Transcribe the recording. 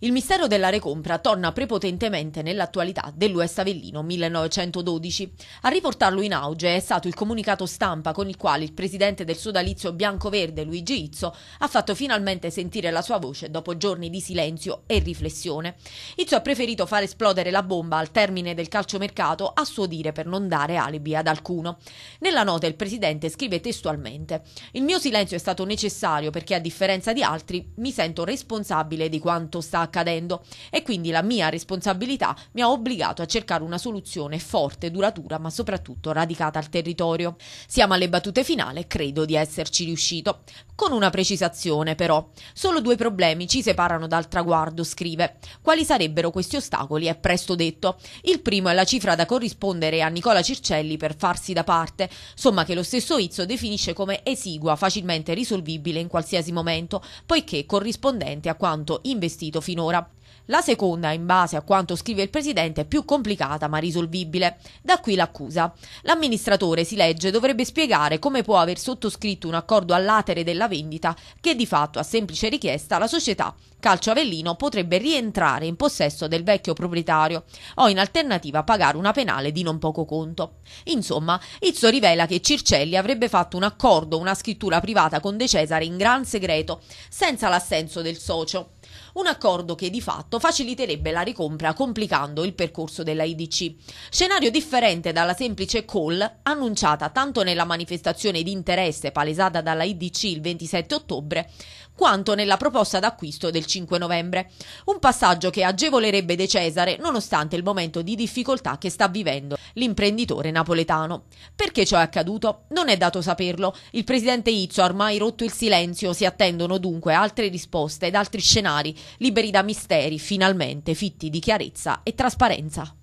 Il mistero della recompra torna prepotentemente nell'attualità dell'US Avellino 1912. A riportarlo in auge è stato il comunicato stampa con il quale il presidente del sodalizio bianco-verde Luigi Izzo ha fatto finalmente sentire la sua voce dopo giorni di silenzio e riflessione. Izzo ha preferito far esplodere la bomba al termine del calciomercato a suo dire per non dare alibi ad alcuno. Nella nota il presidente scrive testualmente «Il mio silenzio è stato necessario perché a differenza di altri mi sento responsabile di quanto sta accadendo e quindi la mia responsabilità mi ha obbligato a cercare una soluzione forte, duratura ma soprattutto radicata al territorio. Siamo alle battute finali credo di esserci riuscito. Con una precisazione però, solo due problemi ci separano dal traguardo, scrive. Quali sarebbero questi ostacoli è presto detto. Il primo è la cifra da corrispondere a Nicola Circelli per farsi da parte, somma che lo stesso Izzo definisce come esigua, facilmente risolvibile in qualsiasi momento, poiché corrispondente a quanto investito fino finora. La seconda, in base a quanto scrive il presidente, è più complicata ma risolvibile. Da qui l'accusa. L'amministratore, si legge, dovrebbe spiegare come può aver sottoscritto un accordo all'atere della vendita che di fatto a semplice richiesta la società Calcio Avellino potrebbe rientrare in possesso del vecchio proprietario o in alternativa pagare una penale di non poco conto. Insomma, Izzo rivela che Circelli avrebbe fatto un accordo, una scrittura privata con De Cesare in gran segreto, senza l'assenso del socio un accordo che di fatto faciliterebbe la ricompra complicando il percorso della IDC. Scenario differente dalla semplice call annunciata tanto nella manifestazione di interesse palesata dalla IDC il 27 ottobre quanto nella proposta d'acquisto del 5 novembre, un passaggio che agevolerebbe De Cesare nonostante il momento di difficoltà che sta vivendo l'imprenditore napoletano. Perché ciò è accaduto? Non è dato saperlo. Il presidente Izzo ha ormai rotto il silenzio, si attendono dunque altre risposte ed altri scenari liberi da misteri, finalmente fitti di chiarezza e trasparenza.